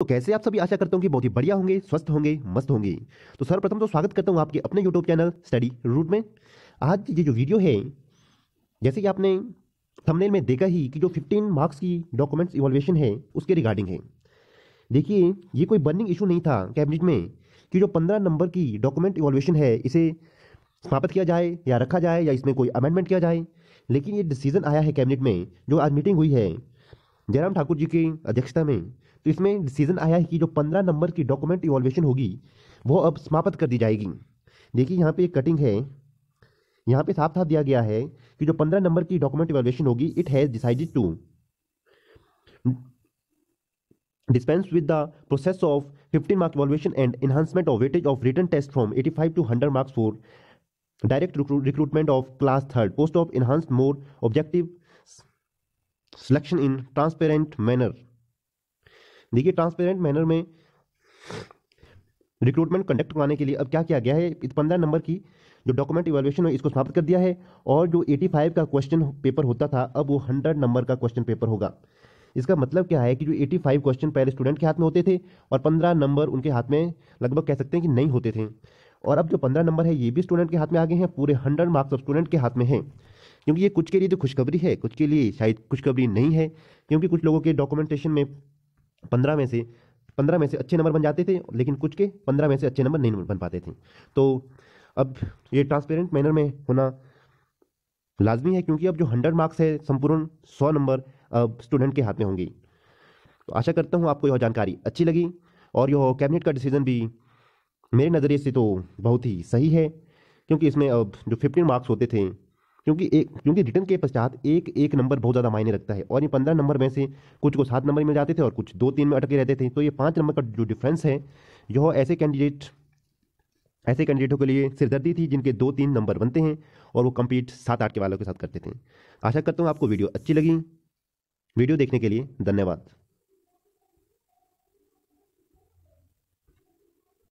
तो कैसे आप सभी आशा करता हूँ कि बहुत ही बढ़िया होंगे स्वस्थ होंगे मस्त होंगे तो सर्वप्रथम तो स्वागत करता हूँ आपके अपने यूट्यूब चैनल स्टडी रूट में आज ये जो वीडियो है जैसे कि आपने थंबनेल में देखा ही कि जो 15 मार्क्स की डॉक्यूमेंट्स इवोल्यूशन है उसके रिगार्डिंग है देखिए ये कोई बर्निंग इशू नहीं था कैबिनेट में कि जो पंद्रह नंबर की डॉक्यूमेंट इवोल्यूशन है इसे समाप्त किया जाए या रखा जाए या इसमें कोई अमेंडमेंट किया जाए लेकिन ये डिसीजन आया है कैबिनेट में जो आज मीटिंग हुई है जयराम ठाकुर जी की अध्यक्षता में तो इसमें डिसीजन आया है कि जो पंद्रह नंबर की डॉक्यूमेंट इवॉल्वेशन होगी वो अब समाप्त कर दी जाएगी देखिए यहाँ पे एक कटिंग है यहाँ पे साफ साफ दिया गया है कि जो पंद्रह नंबर की डॉक्यूमेंट इवॉल्वेशन होगी it has decided to dispense with the process of fifteen marks evaluation and enhancement of weightage of written test from eighty five to hundred marks for direct recruitment of class third post of enhance more objective selection in transparent manner देखिए transparent manner में recruitment conduct करवाने के लिए अब क्या किया गया है पंद्रह नंबर की जो डॉक्यूमेंट इवेल्युएशन है इसको समाप्त कर दिया है और जो 85 का क्वेश्चन पेपर होता था अब वो 100 नंबर का क्वेश्चन पेपर होगा इसका मतलब क्या है कि जो 85 क्वेश्चन पहले स्टूडेंट के हाथ में होते थे और 15 नंबर उनके हाथ में लगभग कह सकते हैं कि नहीं होते थे और अब जो पंद्रह नंबर है ये भी स्टूडेंट के हाथ में आ गए हैं पूरे हंड्रेड मार्क्स अब स्टूडेंट के हाथ में है क्योंकि ये कुछ के लिए तो खुशखबरी है कुछ के लिए शायद खुशखबरी नहीं है क्योंकि कुछ लोगों के डॉक्यूमेंटेशन में पंद्रह में से पंद्रह में से अच्छे नंबर बन जाते थे लेकिन कुछ के पंद्रह में से अच्छे नंबर नहीं बन पाते थे तो अब ये ट्रांसपेरेंट मैनर में होना लाजमी है क्योंकि अब जो हंड्रेड मार्क्स है संपूर्ण सौ नंबर अब स्टूडेंट के हाथ में होंगी तो आशा करता हूँ आपको यह जानकारी अच्छी लगी और यह कैबिनेट का डिसीज़न भी मेरे नज़रिए से तो बहुत ही सही है क्योंकि इसमें अब जो फिफ्टीन मार्क्स होते थे क्योंकि एक क्योंकि रिटर्न के पश्चात एक एक नंबर बहुत ज़्यादा मायने रखता है और ये पंद्रह नंबर में से कुछ को सात नंबर मिल जाते थे और कुछ दो तीन में अटके रहते थे तो ये पाँच नंबर का जो डिफरेंस है यह ऐसे कैंडिडेट ऐसे कैंडिडेटों के लिए सिरदर्दी थी जिनके दो तीन नंबर बनते हैं और वो कम्पीट सात आठ के वालों के साथ करते थे आशा करता हूँ आपको वीडियो अच्छी लगी वीडियो देखने के लिए धन्यवाद